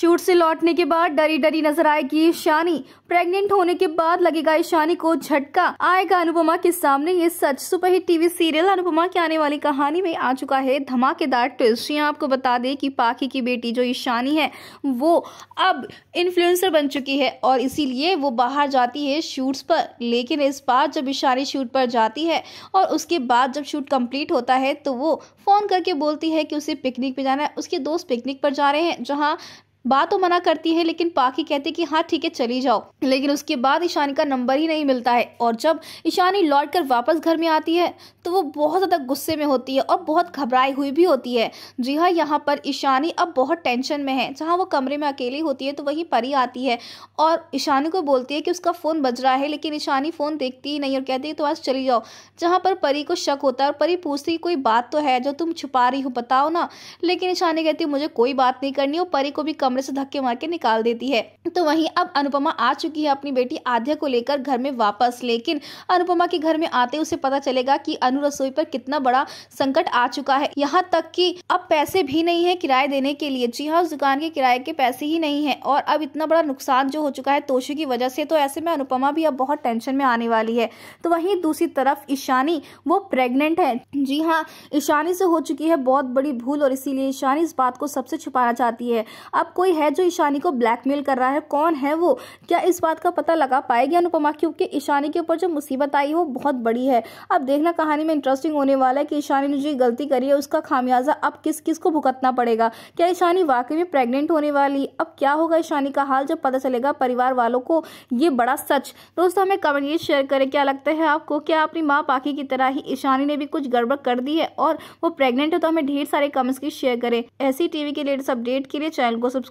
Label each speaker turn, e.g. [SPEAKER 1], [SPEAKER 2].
[SPEAKER 1] shoot से लौटने के बाद डरी डरी नजर आएगी ईशानी प्रेग्नेंट होने के बाद लगेगा ईशानी को झटका आएगा अनुपमा के सामने ये सच सुपरहिट टीवी सीरियल अनुपमा की आने वाली कहानी में आ चुका है धमाकेदार ट्विस्ट यहाँ आपको बता दें कि पाखी की बेटी जो ईशानी है वो अब इन्फ्लुएंसर बन चुकी है और इसीलिए वो बाहर जाती है शूट्स पर लेकिन इस बार जब ईशानी शूट पर जाती है और उसके बाद जब शूट कंप्लीट होता है तो वो फ़ोन करके बोलती है कि उसे पिकनिक पे जाना है उसके दोस्त पिकनिक पर जा रहे हैं जहाँ बात तो मना करती है लेकिन पाखी कहते कि हाँ ठीक है चली जाओ लेकिन उसके बाद ईशानी का नंबर ही नहीं मिलता है और जब ईशानी लौट कर वापस घर में आती है तो वो बहुत ज़्यादा गुस्से में होती है और बहुत घबराई हुई भी होती है जी हाँ यहाँ पर ईशानी अब बहुत टेंशन में है जहाँ वो कमरे में अकेली होती है तो वहीं परी आती है और ईशानी को बोलती है कि उसका फ़ोन बज रहा है लेकिन ईशानी फ़ोन देखती ही नहीं और कहती है तो आज चली जाओ जहाँ पर परी को शक होता है और परी पूछती कोई बात तो है जो तुम छुपा रही हो बताओ ना लेकिन ईशानी कहती मुझे कोई बात नहीं करनी और परी को भी कम कमरे से धक्के मार के निकाल देती है तो वहीं अब अनुपमा आ चुकी है अपनी बेटी आध्या को लेकर घर में वापस लेकिन अनुपमा के घर में आते उसे पता चलेगा कि अनु रसोई पर कितना बड़ा संकट आ चुका है यहाँ तक कि अब पैसे भी नहीं है किराए देने के लिए जी हाँ उस दुकान के किराए के पैसे ही नहीं है और अब इतना बड़ा नुकसान जो हो चुका है तोशी की वजह से तो ऐसे में अनुपमा भी अब बहुत टेंशन में आने वाली है तो वहीं दूसरी तरफ ईशानी वो प्रेग्नेंट है जी हाँ ईशानी से हो चुकी है बहुत बड़ी भूल और इसीलिए ईशानी इस बात को सबसे छुपाना चाहती है अब कोई है जो ईशानी को ब्लैकमेल कर रहा है कौन है वो क्या इस बात का पता लगा पाएगी अनुपमा क्योंकि ईशानी के ऊपर जो मुसीबत आई वो बहुत बड़ी है अब देखना कहानी में इंटरेस्टिंग होने वाला है कि ईशानी ने जो गलती करी है उसका खामियाजा अब किस किस को भुगतना पड़ेगा क्या ईशानी वाकई में प्रेगनेंट होने वाली अब क्या होगा ईशानी का हाल जब पता चलेगा परिवार वालों को ये बड़ा सच दोस्तों हमें कमेंट ये शेयर करें क्या लगता है आपको क्या अपनी माँ पाकी की तरह ही ईशानी ने भी कुछ गड़बड़ कर दी है और वो प्रेगनेंट है तो हमें ढेर सारे कमेंट्स की शेयर करें ऐसी टीवी के लेटेस्ट अपडेट के लिए चैनल को सब्सक्राइब